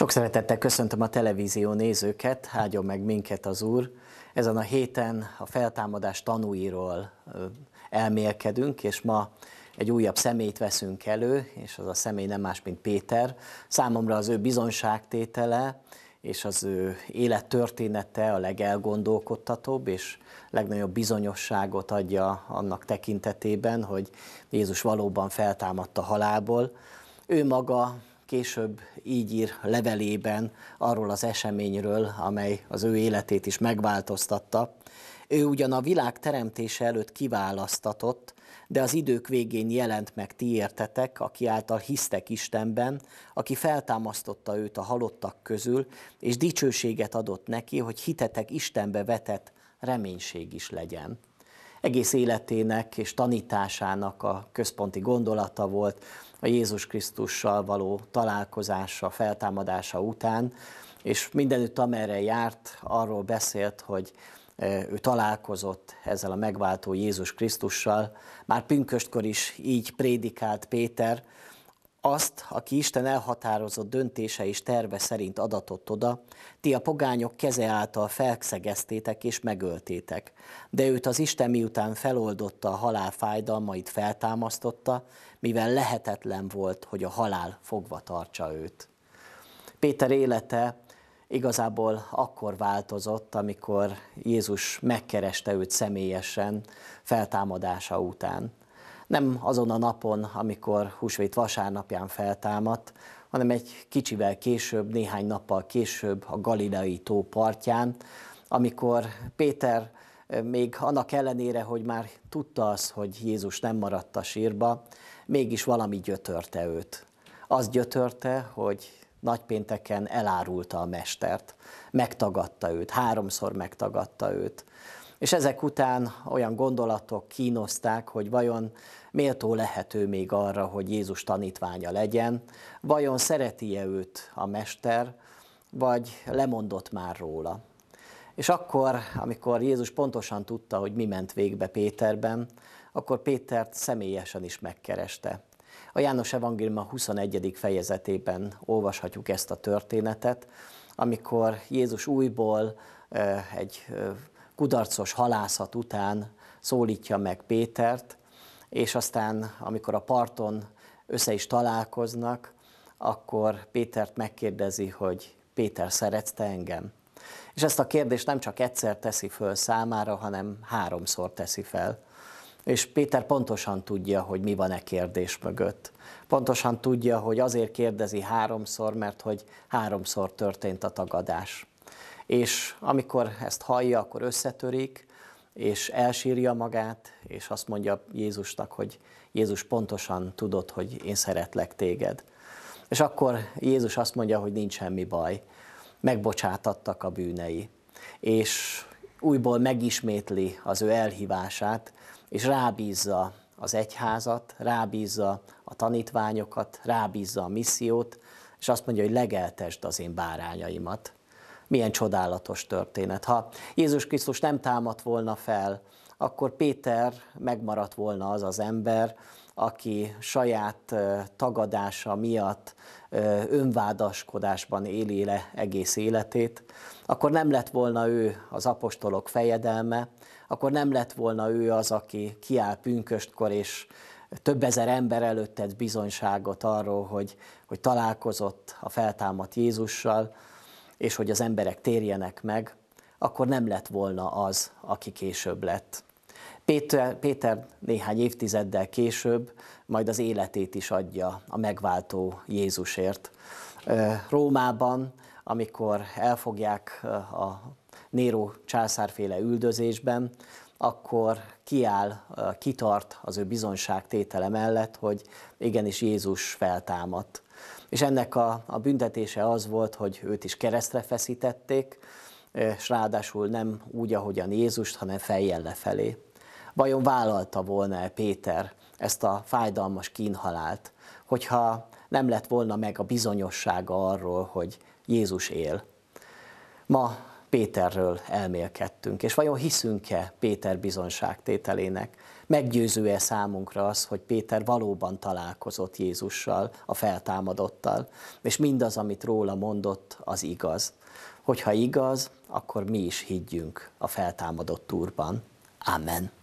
Sok szeretettel köszöntöm a televízió nézőket, hágyom meg minket az Úr. Ezen a héten a feltámadás tanúiról elmélkedünk, és ma egy újabb szemét veszünk elő, és az a személy nem más, mint Péter. Számomra az ő bizonságtétele és az ő élettörténete a legelgondolkodtatóbb, és legnagyobb bizonyosságot adja annak tekintetében, hogy Jézus valóban feltámadta halálból. Ő maga később így ír levelében arról az eseményről, amely az ő életét is megváltoztatta. Ő ugyan a világ teremtése előtt kiválasztatott, de az idők végén jelent meg ti értetek, aki által hisztek Istenben, aki feltámasztotta őt a halottak közül, és dicsőséget adott neki, hogy hitetek Istenbe vetett reménység is legyen egész életének és tanításának a központi gondolata volt a Jézus Krisztussal való találkozása, feltámadása után, és mindenütt amerre járt, arról beszélt, hogy e, ő találkozott ezzel a megváltó Jézus Krisztussal. Már pünköstkor is így prédikált Péter, azt, aki Isten elhatározott döntése és terve szerint adatott oda, ti a pogányok keze által felszegeztétek és megöltétek. De őt az Isten miután feloldotta a halál fájdalmait, feltámasztotta, mivel lehetetlen volt, hogy a halál fogva tartsa őt. Péter élete igazából akkor változott, amikor Jézus megkereste őt személyesen feltámadása után nem azon a napon, amikor húsvét vasárnapján feltámadt, hanem egy kicsivel később, néhány nappal később a Galileai tó partján, amikor Péter még annak ellenére, hogy már tudta az, hogy Jézus nem maradt a sírba, mégis valami gyötörte őt. Az gyötörte, hogy nagypénteken elárulta a mestert, megtagadta őt, háromszor megtagadta őt. És ezek után olyan gondolatok kínozták, hogy vajon méltó lehető még arra, hogy Jézus tanítványa legyen, vajon szereti-e őt a mester, vagy lemondott már róla. És akkor, amikor Jézus pontosan tudta, hogy mi ment végbe Péterben, akkor Pétert személyesen is megkereste. A János Evangélium a 21. fejezetében olvashatjuk ezt a történetet, amikor Jézus újból eh, egy eh, kudarcos halászat után szólítja meg Pétert, és aztán, amikor a parton össze is találkoznak, akkor Pétert megkérdezi, hogy Péter, szeretsz te engem? És ezt a kérdést nem csak egyszer teszi föl számára, hanem háromszor teszi fel. És Péter pontosan tudja, hogy mi van e kérdés mögött. Pontosan tudja, hogy azért kérdezi háromszor, mert hogy háromszor történt a tagadás. És amikor ezt hallja, akkor összetörik, és elsírja magát, és azt mondja Jézusnak, hogy Jézus pontosan tudott, hogy én szeretlek téged. És akkor Jézus azt mondja, hogy nincs semmi baj, megbocsátattak a bűnei. És újból megismétli az ő elhívását, és rábízza az egyházat, rábízza a tanítványokat, rábízza a missziót, és azt mondja, hogy legeltesd az én bárányaimat. Milyen csodálatos történet. Ha Jézus Krisztus nem támadt volna fel, akkor Péter megmaradt volna az az ember, aki saját tagadása miatt önvádaskodásban éli le egész életét, akkor nem lett volna ő az apostolok fejedelme, akkor nem lett volna ő az, aki kiáll pünköstkor és több ezer ember előtt tett bizonyságot arról, hogy, hogy találkozott a feltámadt Jézussal, és hogy az emberek térjenek meg, akkor nem lett volna az, aki később lett. Péter, Péter néhány évtizeddel később majd az életét is adja a megváltó Jézusért. Rómában, amikor elfogják a Néró császárféle üldözésben, akkor kiáll, kitart az ő bizonyságtétele mellett, hogy igenis Jézus feltámadt. És ennek a, a büntetése az volt, hogy őt is keresztre feszítették, és ráadásul nem úgy, ahogyan Jézust, hanem fejjel lefelé. Vajon vállalta volna -e Péter ezt a fájdalmas kínhalált, hogyha nem lett volna meg a bizonyossága arról, hogy Jézus él? Ma Péterről elmélkedtünk, és vajon hiszünk-e Péter bizonságtételének? Meggyőző-e számunkra az, hogy Péter valóban találkozott Jézussal, a feltámadottal, és mindaz, amit róla mondott, az igaz? Hogyha igaz, akkor mi is higgyünk a feltámadott úrban. Amen.